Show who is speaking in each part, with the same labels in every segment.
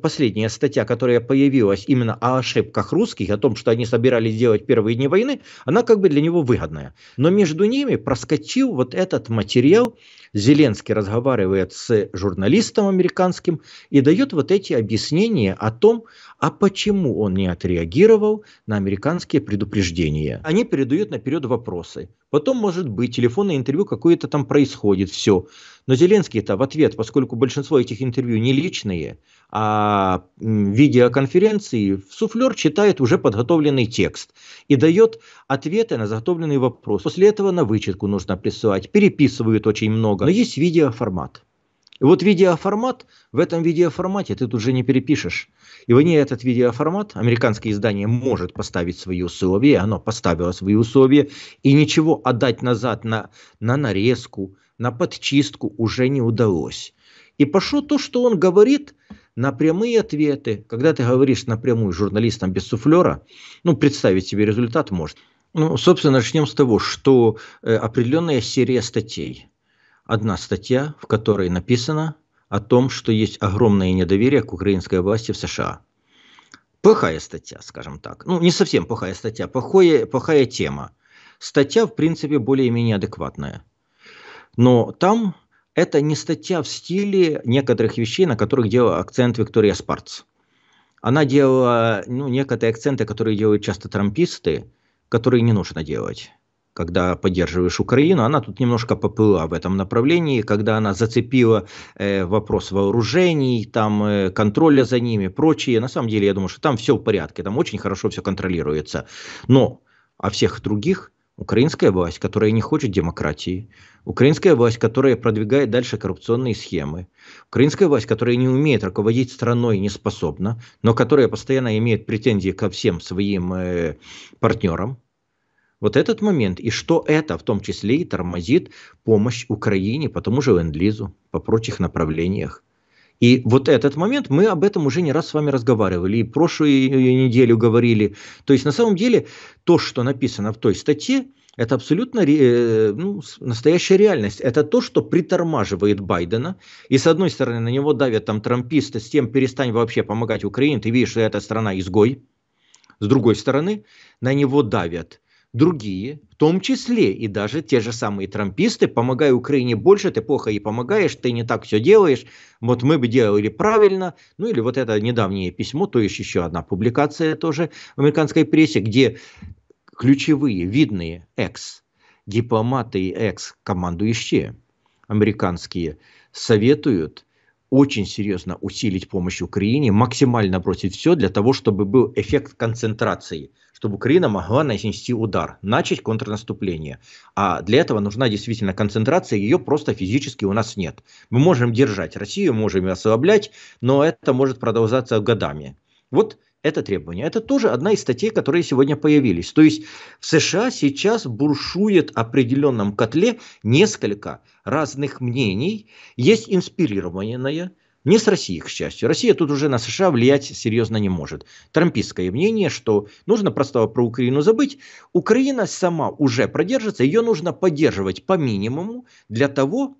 Speaker 1: последняя статья, которая появилась именно о ошибках русских, о том, что они собирались делать первые дни войны, она как бы для него выгодная. Но между ними проскочил вот этот материал, Зеленский разговаривает с журналистом американским и дает вот эти объяснения о том, а почему он не отреагировал на американские предупреждения. Они передают наперед вопросы. Потом, может быть, телефонное интервью какое-то там происходит, все. Но зеленский это в ответ, поскольку большинство этих интервью не личные, а видеоконференции, суфлер читает уже подготовленный текст и дает ответы на заготовленный вопрос. После этого на вычетку нужно присылать. Переписывают очень много. Но есть видеоформат вот видеоформат, в этом видеоформате ты тут же не перепишешь. И в этот видеоформат, американское издание может поставить свои условия, оно поставило свои условия, и ничего отдать назад на, на нарезку, на подчистку уже не удалось. И пошло то, что он говорит на прямые ответы. Когда ты говоришь напрямую журналистам без суфлера, ну, представить себе результат может. Ну, собственно, начнем с того, что э, определенная серия статей – одна статья, в которой написано о том, что есть огромное недоверие к украинской власти в США. Плохая статья, скажем так. Ну, не совсем плохая статья, плохое, плохая тема. Статья, в принципе, более-менее адекватная. Но там это не статья в стиле некоторых вещей, на которых делал акцент Виктория Спарц. Она делала ну, некоторые акценты, которые делают часто трамписты, которые не нужно делать когда поддерживаешь Украину, она тут немножко поплыла в этом направлении, когда она зацепила э, вопрос вооружений, там э, контроля за ними, прочее. На самом деле, я думаю, что там все в порядке, там очень хорошо все контролируется. Но о всех других Украинская власть, которая не хочет демократии, украинская власть, которая продвигает дальше коррупционные схемы, украинская власть, которая не умеет руководить страной, не способна, но которая постоянно имеет претензии ко всем своим э, партнерам, вот этот момент, и что это в том числе и тормозит помощь Украине по тому же ленд-лизу, по прочих направлениях. И вот этот момент, мы об этом уже не раз с вами разговаривали, и прошлую неделю говорили. То есть на самом деле то, что написано в той статье, это абсолютно э, ну, настоящая реальность. Это то, что притормаживает Байдена. И с одной стороны на него давят там трамписты с тем, перестань вообще помогать Украине, ты видишь, что эта страна изгой. С другой стороны на него давят другие, в том числе и даже те же самые трамписты, помогай Украине больше, ты плохо ей помогаешь, ты не так все делаешь, вот мы бы делали правильно, ну или вот это недавнее письмо, то есть еще одна публикация тоже в американской прессе, где ключевые, видные экс-дипломаты и экс-командующие американские советуют очень серьезно усилить помощь Украине, максимально бросить все для того, чтобы был эффект концентрации, чтобы Украина могла нанести удар, начать контрнаступление. А для этого нужна действительно концентрация, ее просто физически у нас нет. Мы можем держать Россию, можем ее ослаблять, но это может продолжаться годами. Вот это требование. Это тоже одна из статей, которые сегодня появились. То есть в США сейчас буршует в определенном котле несколько разных мнений. Есть инспирированное, не с Россией, к счастью. Россия тут уже на США влиять серьезно не может. Трампийское мнение, что нужно просто про Украину забыть. Украина сама уже продержится, ее нужно поддерживать по минимуму для того,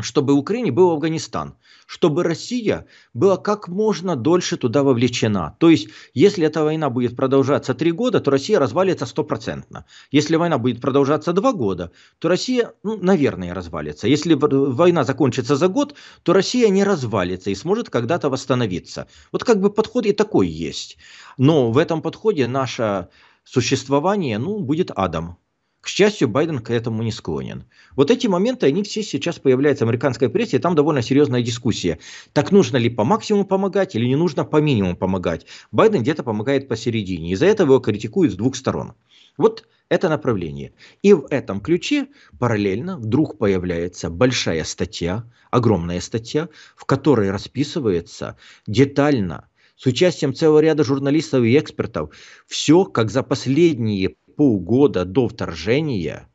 Speaker 1: чтобы Украине был Афганистан, чтобы Россия была как можно дольше туда вовлечена. То есть, если эта война будет продолжаться три года, то Россия развалится стопроцентно. Если война будет продолжаться два года, то Россия, ну, наверное, развалится. Если война закончится за год, то Россия не развалится и сможет когда-то восстановиться. Вот как бы подход и такой есть. Но в этом подходе наше существование, ну, будет адом. К счастью, Байден к этому не склонен. Вот эти моменты, они все сейчас появляются в американской прессе, и там довольно серьезная дискуссия. Так нужно ли по максимуму помогать или не нужно по минимуму помогать? Байден где-то помогает посередине. и за это его критикуют с двух сторон. Вот это направление. И в этом ключе параллельно вдруг появляется большая статья, огромная статья, в которой расписывается детально, с участием целого ряда журналистов и экспертов, все как за последние полгода до вторжения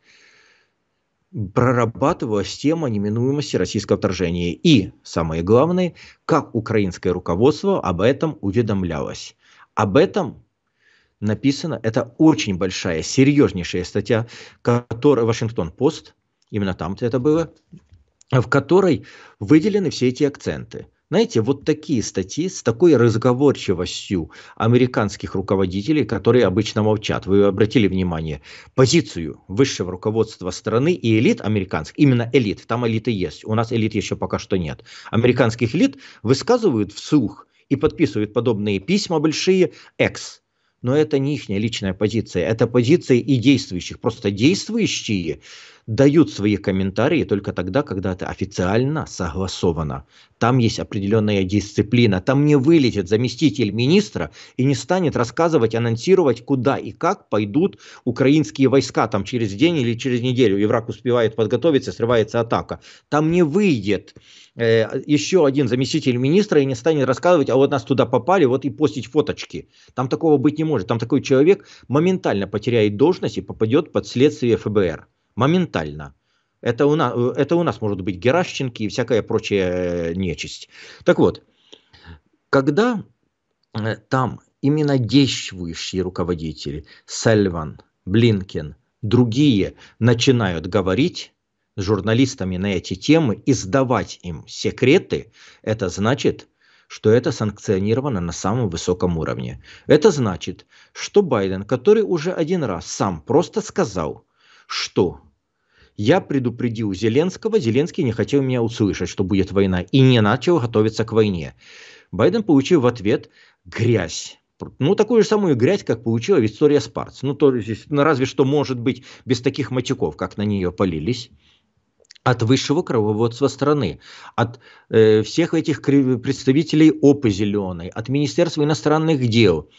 Speaker 1: прорабатывалась тема неминуемости российского вторжения. И, самое главное, как украинское руководство об этом уведомлялось. Об этом написано, это очень большая, серьезнейшая статья, которая Вашингтон-Пост, именно там это было, в которой выделены все эти акценты – знаете, вот такие статьи с такой разговорчивостью американских руководителей, которые обычно молчат. Вы обратили внимание, позицию высшего руководства страны и элит американских, именно элит, там элиты есть, у нас элит еще пока что нет. Американских элит высказывают вслух и подписывают подобные письма большие «экс», но это не их личная позиция, это позиция и действующих. Просто действующие дают свои комментарии только тогда, когда это официально согласовано. Там есть определенная дисциплина. Там не вылетит заместитель министра и не станет рассказывать, анонсировать, куда и как пойдут украинские войска там через день или через неделю. И враг успевает подготовиться, срывается атака. Там не выйдет э, еще один заместитель министра и не станет рассказывать, а вот нас туда попали, вот и постить фоточки. Там такого быть не может. Там такой человек моментально потеряет должность и попадет под следствие ФБР моментально. Это у, нас, э, это у нас может быть Геращенки и всякая прочая э, нечисть. Так вот, когда э, там именно действующие руководители, Сальван, Блинкин другие начинают говорить с журналистами на эти темы и сдавать им секреты, это значит, что это санкционировано на самом высоком уровне. Это значит, что Байден, который уже один раз сам просто сказал, что я предупредил Зеленского, Зеленский не хотел меня услышать, что будет война, и не начал готовиться к войне. Байден получил в ответ грязь. Ну, такую же самую грязь, как получила Виктория Спарц. Ну, то есть, ну, разве что, может быть, без таких матюков, как на нее полились от высшего крововодства страны, от э, всех этих представителей ОПы зеленой, от Министерства иностранных дел.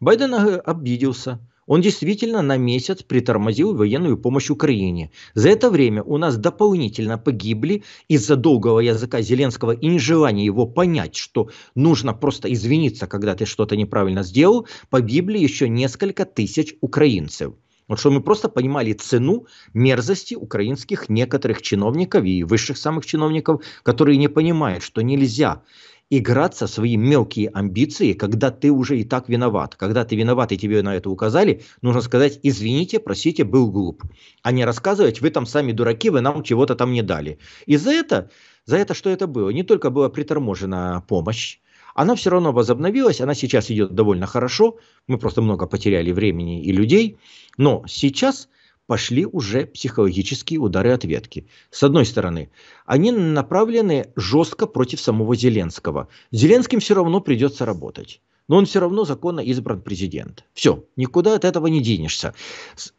Speaker 1: Байден э, обиделся он действительно на месяц притормозил военную помощь Украине. За это время у нас дополнительно погибли из-за долгого языка Зеленского и нежелания его понять, что нужно просто извиниться, когда ты что-то неправильно сделал, погибли еще несколько тысяч украинцев. Вот что мы просто понимали цену мерзости украинских некоторых чиновников и высших самых чиновников, которые не понимают, что нельзя играться со свои мелкие амбиции, когда ты уже и так виноват. Когда ты виноват и тебе на это указали, нужно сказать, извините, простите, был глуп. А не рассказывать, вы там сами дураки, вы нам чего-то там не дали. И за это, за это что это было? Не только была приторможена помощь, она все равно возобновилась, она сейчас идет довольно хорошо, мы просто много потеряли времени и людей, но сейчас пошли уже психологические удары ответки. С одной стороны, они направлены жестко против самого Зеленского. Зеленским все равно придется работать. Но он все равно законно избран президент. Все, никуда от этого не денешься.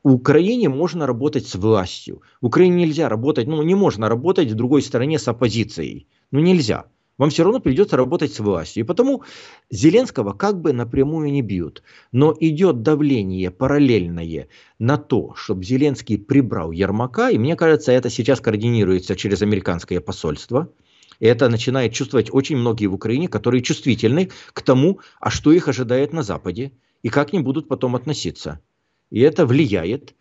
Speaker 1: В Украине можно работать с властью. В Украине нельзя работать, ну не можно работать в другой стране с оппозицией. Ну нельзя вам все равно придется работать с властью. И потому Зеленского как бы напрямую не бьют. Но идет давление параллельное на то, чтобы Зеленский прибрал Ермака. И мне кажется, это сейчас координируется через американское посольство. И это начинает чувствовать очень многие в Украине, которые чувствительны к тому, а что их ожидает на Западе и как к ним будут потом относиться. И это влияет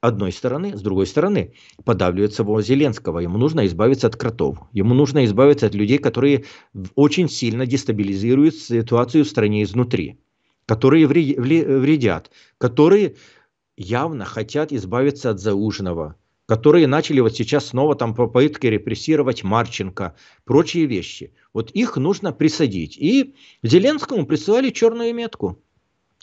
Speaker 1: одной стороны, с другой стороны, подавливает самого Зеленского. Ему нужно избавиться от кротов. Ему нужно избавиться от людей, которые очень сильно дестабилизируют ситуацию в стране изнутри, которые вредят, которые явно хотят избавиться от Заужного, которые начали вот сейчас снова там по попытке репрессировать Марченко, прочие вещи. Вот их нужно присадить. И Зеленскому присылали черную метку.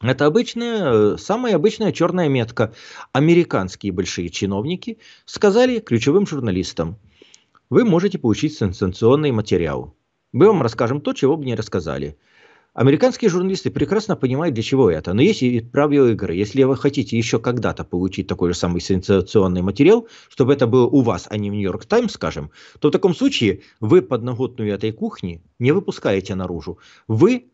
Speaker 1: Это обычная, э, самая обычная черная метка. Американские большие чиновники сказали ключевым журналистам, вы можете получить сенсационный материал. Мы вам расскажем то, чего бы не рассказали. Американские журналисты прекрасно понимают, для чего это. Но есть и правила игры. Если вы хотите еще когда-то получить такой же самый сенсационный материал, чтобы это было у вас, а не в Нью-Йорк Таймс, скажем, то в таком случае вы подноготную этой кухни не выпускаете наружу. Вы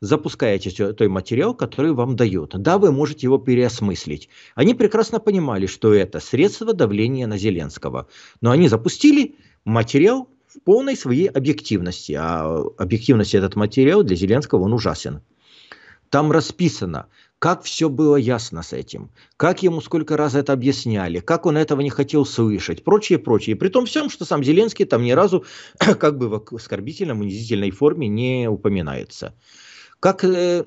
Speaker 1: запускаете той материал, который вам дают. Да, вы можете его переосмыслить. Они прекрасно понимали, что это средство давления на Зеленского. Но они запустили материал в полной своей объективности. А объективность этот материал для Зеленского, он ужасен. Там расписано, как все было ясно с этим, как ему сколько раз это объясняли, как он этого не хотел слышать, прочее, прочее. При том всем, что сам Зеленский там ни разу как бы в оскорбительном, унизительной форме не упоминается. Как, э,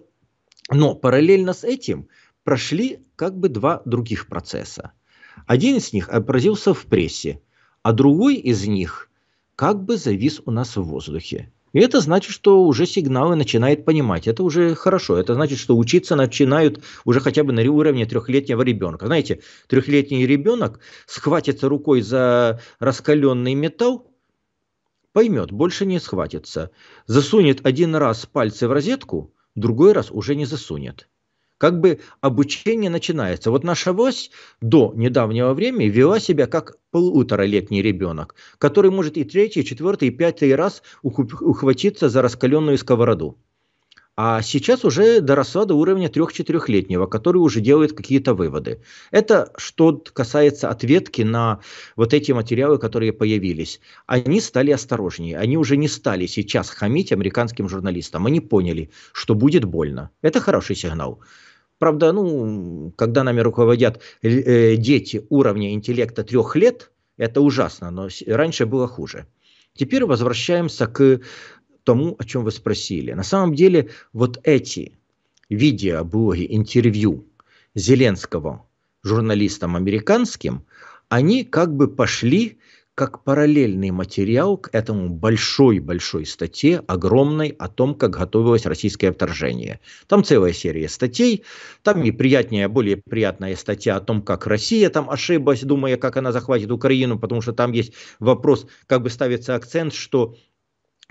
Speaker 1: но параллельно с этим прошли как бы два других процесса. Один из них образился в прессе, а другой из них как бы завис у нас в воздухе. И это значит, что уже сигналы начинает понимать. Это уже хорошо. Это значит, что учиться начинают уже хотя бы на уровне трехлетнего ребенка. Знаете, трехлетний ребенок схватится рукой за раскаленный металл, поймет, больше не схватится. Засунет один раз пальцы в розетку, другой раз уже не засунет. Как бы обучение начинается. Вот наша вось до недавнего времени вела себя как полуторалетний ребенок, который может и третий, и четвертый, и пятый раз ухватиться за раскаленную сковороду. А сейчас уже доросла до уровня 3-4-летнего, который уже делает какие-то выводы. Это что касается ответки на вот эти материалы, которые появились. Они стали осторожнее. Они уже не стали сейчас хамить американским журналистам. Они поняли, что будет больно. Это хороший сигнал. Правда, ну, когда нами руководят э, э дети уровня интеллекта трех лет, это ужасно, но раньше было хуже. Теперь возвращаемся к тому, о чем вы спросили. На самом деле вот эти видео, блоги, интервью Зеленского журналистам американским, они как бы пошли как параллельный материал к этому большой-большой статье, огромной, о том, как готовилось российское вторжение. Там целая серия статей, там и приятнее, более приятная статья о том, как Россия там ошиблась, думая, как она захватит Украину, потому что там есть вопрос, как бы ставится акцент, что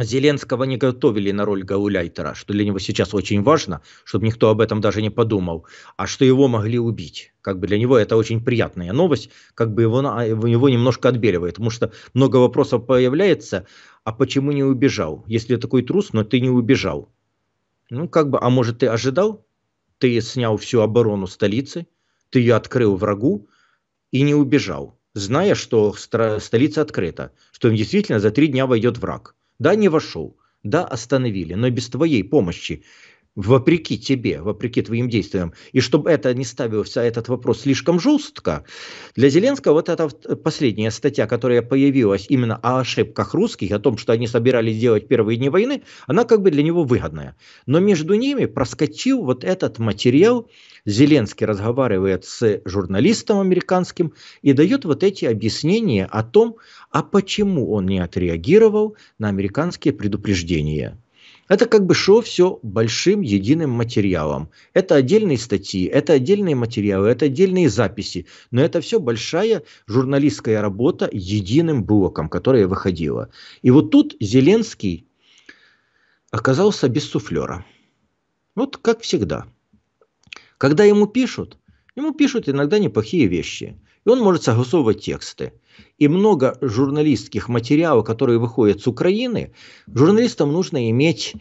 Speaker 1: Зеленского не готовили на роль Гауляйтера, что для него сейчас очень важно, чтобы никто об этом даже не подумал, а что его могли убить. Как бы для него это очень приятная новость, как бы его, а, его немножко отбеливает, потому что много вопросов появляется, а почему не убежал? Если такой трус, но ты не убежал. Ну, как бы, а может ты ожидал? Ты снял всю оборону столицы, ты ее открыл врагу и не убежал, зная, что столица открыта, что действительно за три дня войдет враг – да, не вошел. Да, остановили, но без твоей помощи вопреки тебе, вопреки твоим действиям, и чтобы это не ставился а этот вопрос слишком жестко, для Зеленского вот эта э, последняя статья, которая появилась именно о ошибках русских, о том, что они собирались делать первые дни войны, она как бы для него выгодная. Но между ними проскочил вот этот материал, Зеленский разговаривает с журналистом американским и дает вот эти объяснения о том, а почему он не отреагировал на американские предупреждения. Это как бы шло все большим единым материалом. Это отдельные статьи, это отдельные материалы, это отдельные записи. Но это все большая журналистская работа единым блоком, которая выходила. И вот тут Зеленский оказался без суфлера. Вот как всегда. Когда ему пишут, ему пишут иногда неплохие вещи. И он может согласовывать тексты. И много журналистских материалов, которые выходят с Украины, журналистам нужно иметь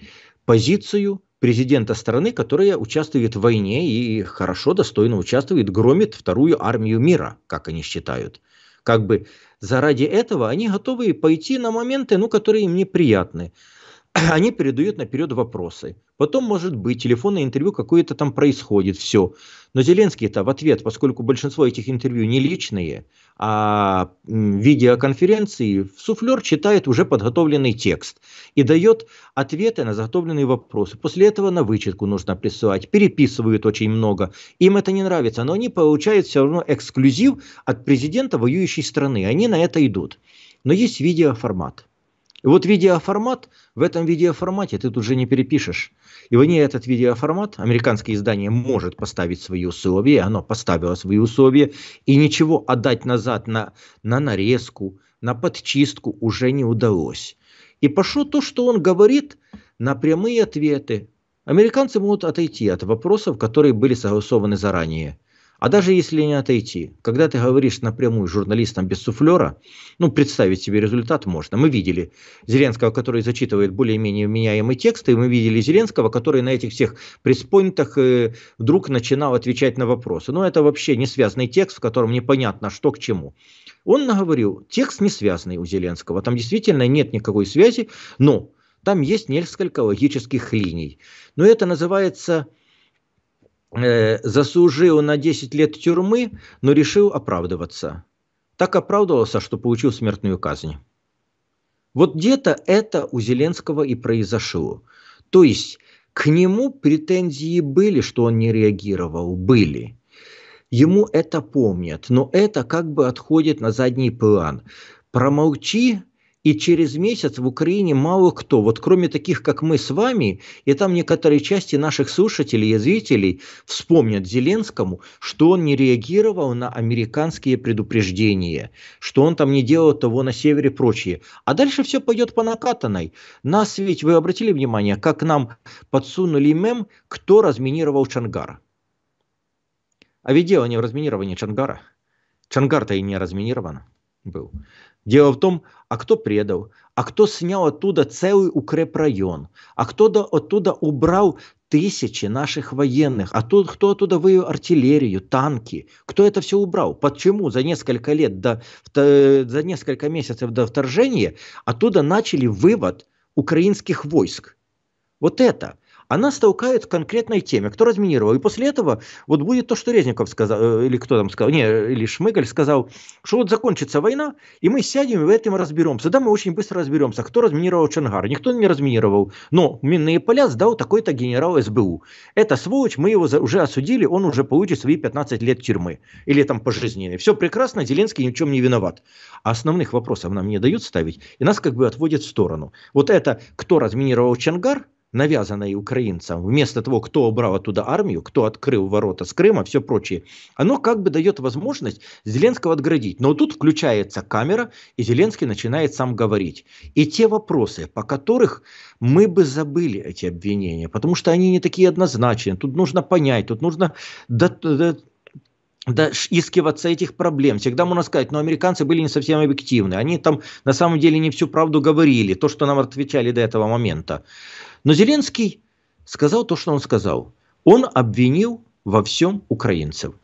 Speaker 1: позицию президента страны, которая участвует в войне и хорошо, достойно участвует, громит вторую армию мира, как они считают. Как бы заради этого они готовы пойти на моменты, ну, которые им неприятны. они передают наперед вопросы. Потом, может быть, телефонное интервью какое-то там происходит, все. Но зеленский это в ответ, поскольку большинство этих интервью не личные, а видеоконференции, суфлер читает уже подготовленный текст и дает ответы на заготовленные вопросы. После этого на вычетку нужно присылать. Переписывают очень много. Им это не нравится, но они получают все равно эксклюзив от президента воюющей страны. Они на это идут. Но есть видеоформат – и вот видеоформат, в этом видеоформате ты тут же не перепишешь. И вне этот видеоформат, американское издание может поставить свои условия, оно поставило свои условия, и ничего отдать назад на, на нарезку, на подчистку уже не удалось. И пошло то, что он говорит на прямые ответы. Американцы могут отойти от вопросов, которые были согласованы заранее – а даже если не отойти, когда ты говоришь напрямую с журналистом без суфлера, ну, представить себе результат можно. Мы видели Зеленского, который зачитывает более-менее вменяемые текст, и мы видели Зеленского, который на этих всех пресс-пойнтах э, вдруг начинал отвечать на вопросы. Но это вообще не связанный текст, в котором непонятно, что к чему. Он наговорил, текст не связанный у Зеленского, там действительно нет никакой связи, но там есть несколько логических линий. Но это называется Э, заслужил на 10 лет тюрьмы, но решил оправдываться. Так оправдывался, что получил смертную казнь. Вот где-то это у Зеленского и произошло. То есть к нему претензии были, что он не реагировал, были. Ему это помнят, но это как бы отходит на задний план. Промолчи, и через месяц в Украине мало кто, вот кроме таких, как мы с вами, и там некоторые части наших слушателей и зрителей вспомнят Зеленскому, что он не реагировал на американские предупреждения, что он там не делал того на севере и прочее. А дальше все пойдет по накатанной. Нас ведь, вы обратили внимание, как нам подсунули мем, кто разминировал Чангар. А ведь дело не в разминировании Чангара. Чангар-то и не разминирован был. Дело в том, а кто предал, а кто снял оттуда целый укрепрайон, а кто оттуда убрал тысячи наших военных, а тут, кто оттуда вывел артиллерию, танки, кто это все убрал? Почему за несколько лет, до, э, за несколько месяцев до вторжения оттуда начали вывод украинских войск? Вот это она столкает к конкретной теме, кто разминировал. И после этого вот будет то, что Резников сказал, э, или кто там сказал, не, или Шмыгаль сказал, что вот закончится война, и мы сядем и в этом разберемся. Да, мы очень быстро разберемся, кто разминировал Чангар. Никто не разминировал, но минные поля сдал такой-то генерал СБУ. Это сволочь, мы его уже осудили, он уже получит свои 15 лет тюрьмы. Или там пожизненные. Все прекрасно, Зеленский ни в чем не виноват. А основных вопросов нам не дают ставить, и нас как бы отводят в сторону. Вот это, кто разминировал Чангар – навязанное украинцам, вместо того, кто убрал оттуда армию, кто открыл ворота с Крыма, все прочее, оно как бы дает возможность Зеленского отградить. Но тут включается камера, и Зеленский начинает сам говорить. И те вопросы, по которых мы бы забыли эти обвинения, потому что они не такие однозначные. Тут нужно понять, тут нужно доискиваться этих проблем. Всегда можно сказать, но американцы были не совсем объективны. Они там на самом деле не всю правду говорили, то, что нам отвечали до этого момента. Но Зеленский сказал то, что он сказал. Он обвинил во всем украинцев.